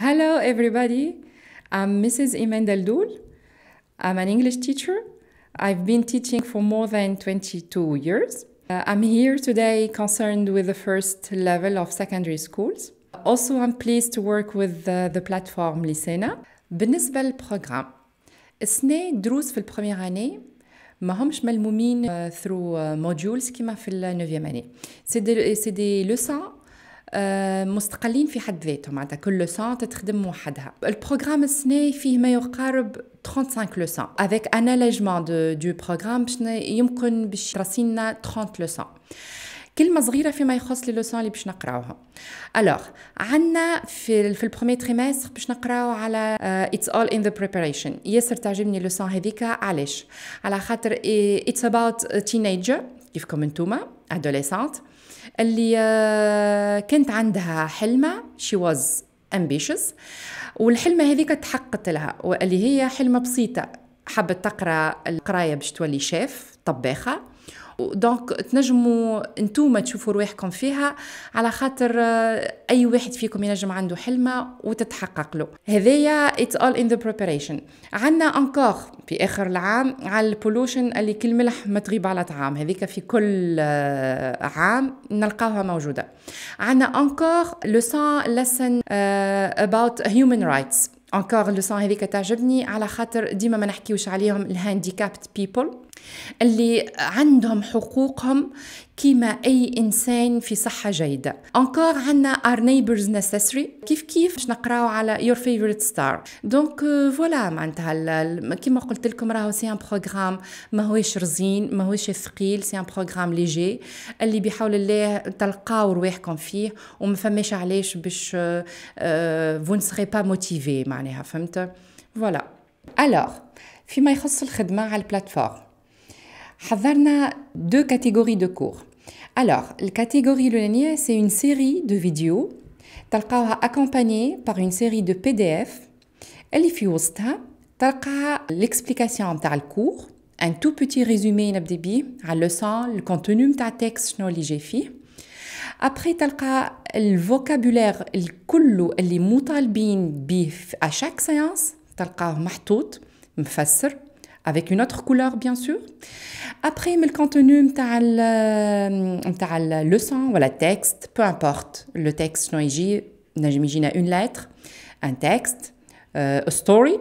Hello, everybody. I'm Mrs. Imendel Daldoul. I'm an English teacher. I've been teaching for more than 22 years. Uh, I'm here today concerned with the first level of secondary schools. Also, I'm pleased to work with the, uh, the platform Lycena. بالنسبة للبروغرام السنة دروس في البروميير اني ما همش ملمومين ثرو موديولز كيما في النوفيام اني سي دي سي دي لوسون آه، مستقلين في حد ذاتهم معناتها كل لوسون تخدم وحدها البروغرام السنة فيه ما يقارب 35 لوسون افيك اناليجمون دو بروغرام باش يمكن باش تراسينا 30 لوسون كلمة صغيرة فيما يخص لي لوسون اللي باش نقراوها. ألوغ عندنا في في البرومي تريمستر باش نقراو على اتس اول ان ذا بريباريشن ياسر تعجبني لوسون هذيك علاش؟ على خاطر اتس اباوت تينيجر كيفكم انتوما ادوليسانت اللي آه، كانت عندها حلمة she was ambitious والحلمة هذيك تحققت لها واللي هي حلمة بسيطة حبت تقرا القراية باش تولي شيف طباخة دونك تنجموا انتوما تشوفوا رواحكم فيها على خاطر آه، اي واحد فيكم ينجم عنده حلمه وتتحقق له هذايا اتس اول ان ذا بريباريشن عندنا انكور في اخر العام على البولوشن اللي كل ملح ما تغيب على طعام هذيك في كل آه، عام نلقاوها موجوده عندنا انكور لو سان لسن about human rights انكور لو سان هذيك تعجبني على خاطر ديما ما نحكيوش عليهم الهانديكابت بيبل اللي عندهم حقوقهم كما أي إنسان في صحة جيدة أنكور عندنا ار نيبرز نيسيسري كيف كيف باش نقراو على يور فيفورت ستار دونك فوالا معناتها كيما قلت لكم راهو سي ان بروغرام ماهوش رزين ماهوش ثقيل سي ان بروغرام ليجي اللي بحول الله تلقاو رواحكم فيه وما فماش علاش باش فو نسري با موتيفي معناها فهمت فوالا الوغ فيما يخص الخدمه على البلاتفورم Havarna deux catégories de cours. Alors, la catégorie l'unanie, c'est une série de vidéos. accompagnées accompagnée par une série de PDF. Elle est l'explication de le cours, un tout petit résumé de la leçon, le contenu de texte, que j'ai fait. Après, le vocabulaire, le coulou, les mutalbin, bif à chaque séance, le mahtout, mfasser, avec une autre couleur bien sûr. Après, le contenu euh, le la leçon, voilà, texte, peu importe. Le texte, j'imagine une lettre, un texte, euh, a story.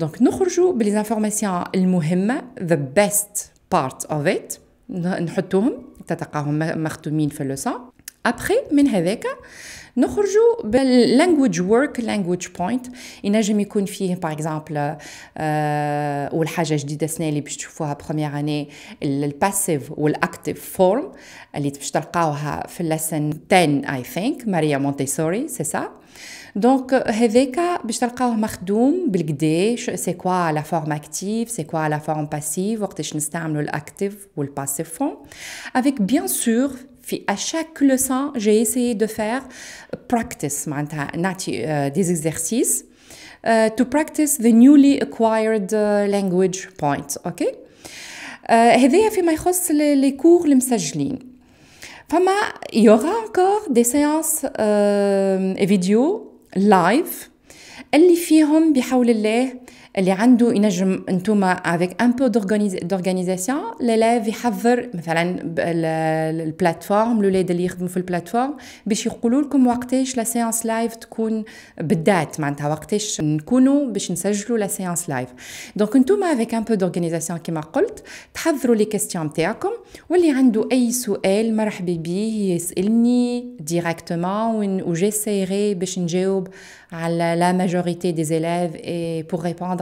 Donc, nous rejoignons les informations المهمة, the best part of it. نحطوهم تتقاهم مختومين في son ابخي من هذاك نخرجوا باللانجويج ورك لانجويج بوينت ينجم يكون فيه باغ اكزومبل أه والحاجه جديده السنه اللي باش تشوفوها بروميير اني الباسيف والاكتيف فورم اللي باش تلقاوها في اللسن 10 اي ثينك ماريا مونتيسوري سي سا دونك هذاك باش تلقاوه مخدوم بالقداش سي كوا لا فورم اكتيف سي كوا لا فورم باسيف وقتاش نستعملوا الاكتيف والباسيف فورم افيك بيان سور à chaque leçon, j'ai essayé de faire practice, euh, des exercices, euh, to practice the newly acquired euh, language point. OK? هذه le يخص لي كور المسجلين فما اللي عنده ينجم انتوما افيك ان بو دورغانيزاسيون ليليف يحضر مثلا البلاتفورم الولاد اللي يخدموا في البلاتفورم باش يقولوا لكم وقتاش لا سيانس لايف تكون بالذات معناتها وقتاش نكونوا باش نسجلوا لا سيانس لايف دونك انتوما افيك ان بو دورغانيزاسيون كيما قلت تحضروا لي كيستيون تاعكم واللي عنده اي سؤال مرحبا بيه يسالني ديريكتومون وجيسيري باش نجاوب على لا ماجوريتي دي زيليف اي بور ريبوندر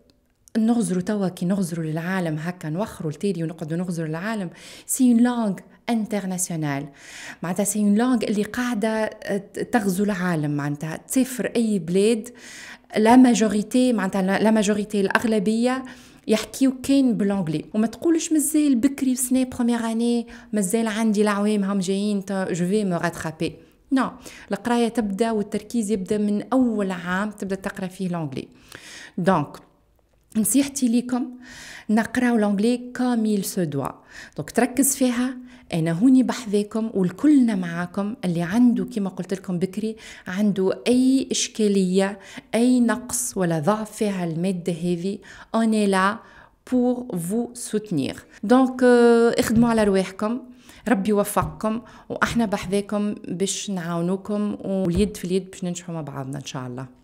نغزروا توا كي نغزروا للعالم هكا نوخروا التالي ونقعدوا نغزروا للعالم سي اون لانغ انترناسيونال معناتها سي اون لانغ اللي قاعده آه، تغزو العالم معناتها تسافر اي بلاد لا ماجوريتي معناتها لا ماجوريتي الاغلبيه يحكيو كان بالانجلي وما تقولش مازال بكري سنة بروميير اني مازال عندي العوام هم جايين جو في مو راترابي نو القرايه تبدا والتركيز يبدا من اول عام تبدا تقرا فيه الانجلي دونك نصيحتي ليكم نقراو لونجلي كاميل سو دوا دونك تركز فيها انا هوني بحذاكم والكلنا معاكم اللي عنده كما قلت لكم بكري عنده اي اشكاليه اي نقص ولا ضعف فيها الماده هذه انا لا بور فو سوتنير دونك آه، اخدموا على رواحكم ربي يوفقكم واحنا بحذاكم باش نعاونوكم واليد في اليد باش ننجحوا مع بعضنا ان شاء الله